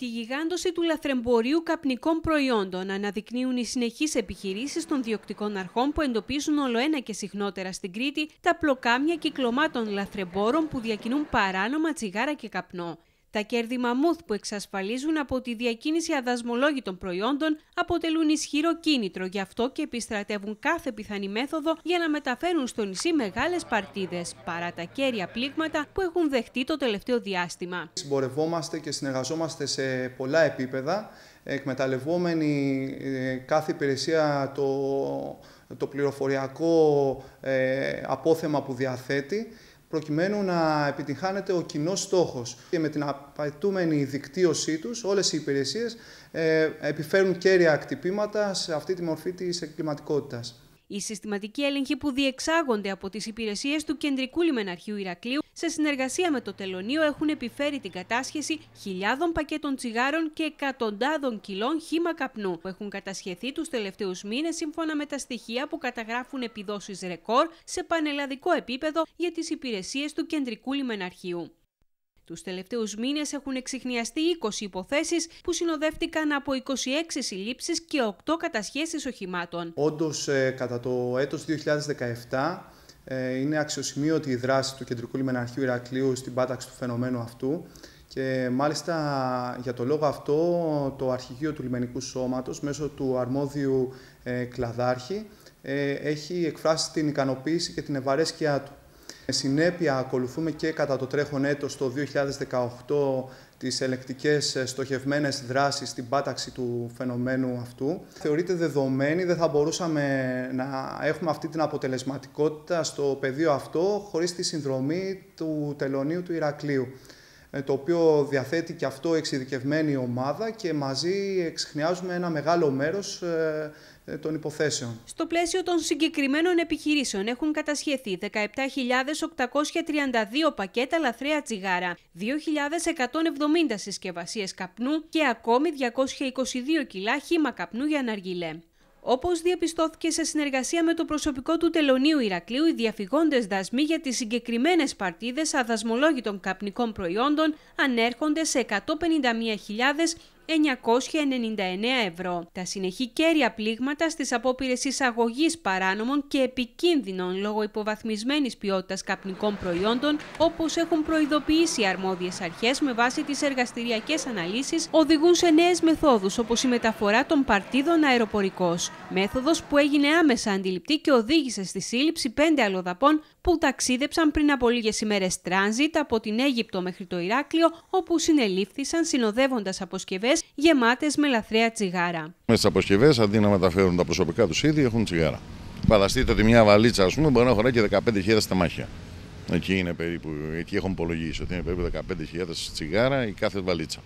Τη γιγάντωση του λαθρεμπορίου καπνικών προϊόντων αναδεικνύουν οι συνεχείς επιχειρήσεις των διοκτικών αρχών που εντοπίζουν ολοένα και συχνότερα στην Κρήτη τα πλοκάμια κυκλωμάτων λαθρεμπόρων που διακινούν παράνομα τσιγάρα και καπνό. Τα κέρδη μαμούθ που εξασφαλίζουν από τη διακίνηση αδασμολόγητων προϊόντων αποτελούν ισχυρό κίνητρο, γι' αυτό και επιστρατεύουν κάθε πιθανή μέθοδο για να μεταφέρουν στο νησί μεγάλες παρτίδες, παρά τα κέρια πλήγματα που έχουν δεχτεί το τελευταίο διάστημα. Συμπορευόμαστε και συνεργαζόμαστε σε πολλά επίπεδα, εκμεταλλευόμενοι ε, κάθε υπηρεσία το, το πληροφοριακό ε, απόθεμα που διαθέτει προκειμένου να επιτυγχάνεται ο κοινός στόχος. Και με την απαιτούμενη δικτύωσή τους, όλες οι υπηρεσίες ε, επιφέρουν κέρια ακτυπήματα σε αυτή τη μορφή της εγκληματικότητας. Οι συστηματικοί έλεγχοι που διεξάγονται από τις υπηρεσίες του Κεντρικού Λιμεναρχείου Ηρακλείου σε συνεργασία με το Τελωνίο έχουν επιφέρει την κατάσχεση χιλιάδων πακέτων τσιγάρων και εκατοντάδων κιλών χήμα καπνού που έχουν κατασχεθεί τους τελευταίους μήνες σύμφωνα με τα στοιχεία που καταγράφουν επιδόσεις ρεκόρ σε πανελλαδικό επίπεδο για τις υπηρεσίες του Κεντρικού Λιμεναρχείου. Τους τελευταίους μήνες έχουν εξηχνιαστεί 20 υποθέσεις που συνοδεύτηκαν από 26 συλλήψεις και 8 κατασχέσεις οχημάτων. Όντως ε, κατά το έτος 2017 ε, είναι αξιοσημείωτη η δράση του Κεντρικού Λιμεναρχείου Ηρακλείου στην πάταξη του φαινομένου αυτού και μάλιστα για το λόγο αυτό το Αρχηγείο του Λιμενικού Σώματος μέσω του αρμόδιου ε, κλαδάρχη έχει εκφράσει την ικανοποίηση και την ευαρέσκειά του με συνέπεια ακολουθούμε και κατά το τρέχον έτος το 2018 τις ελεκτικές ε, στοχευμένες δράσεις στην πάταξη του φαινομένου αυτού. Θεωρείται δεδομένη, δεν θα μπορούσαμε να έχουμε αυτή την αποτελεσματικότητα στο πεδίο αυτό χωρίς τη συνδρομή του τελωνίου του Ηρακλείου. Ε, το οποίο διαθέτει και αυτό εξειδικευμένη ομάδα και μαζί εξχνιάζουμε ένα μεγάλο μέρος ε, ε, των υποθέσεων. Στο πλαίσιο των συγκεκριμένων επιχειρήσεων έχουν κατασχεθεί 17.832 πακέτα λαθρέα τσιγάρα, 2.170 συσκευασίες καπνού και ακόμη 222 κιλά χύμα καπνού για ναργιλέ. Όπως διαπιστώθηκε σε συνεργασία με το προσωπικό του Τελωνίου Ηρακλείου, οι διαφυγόντες δασμοί για τις συγκεκριμένες παρτίδες αδασμολόγητων καπνικών προϊόντων ανέρχονται σε 151.000 999 ευρώ. Τα συνεχή κέρια πλήγματα στις απόπειρες εισαγωγής παράνομων και επικίνδυνων λόγω υποβαθμισμένης ποιότητας καπνικών προϊόντων, όπως έχουν προειδοποιήσει οι αρμόδιες αρχές με βάση τις εργαστηριακές αναλύσεις, οδηγούν σε νέες μεθόδους όπως η μεταφορά των παρτίδων αεροπορικός. Μέθοδος που έγινε άμεσα αντιληπτή και οδήγησε στη σύλληψη πέντε αλλοδαπών που ταξίδεψαν πριν από λίγες ημέρες τράνζιτ από την Αίγυπτο μέχρι το Ηράκλειο, όπου συνελήφθησαν συνοδεύοντας αποσκευές γεμάτες με λαθρέα τσιγάρα. Με τις αποσκευές, αντί να μεταφέρουν τα προσωπικά τους ήδη, έχουν τσιγάρα. Φανταστείτε ότι μια βαλίτσα, ας πούμε, μπορεί να χωράει και 15.000 μάχια. Εκεί είναι περίπου, εκεί έχουν υπολογίσει ότι είναι περίπου 15.000 τσιγάρα η κάθε βαλίτσα.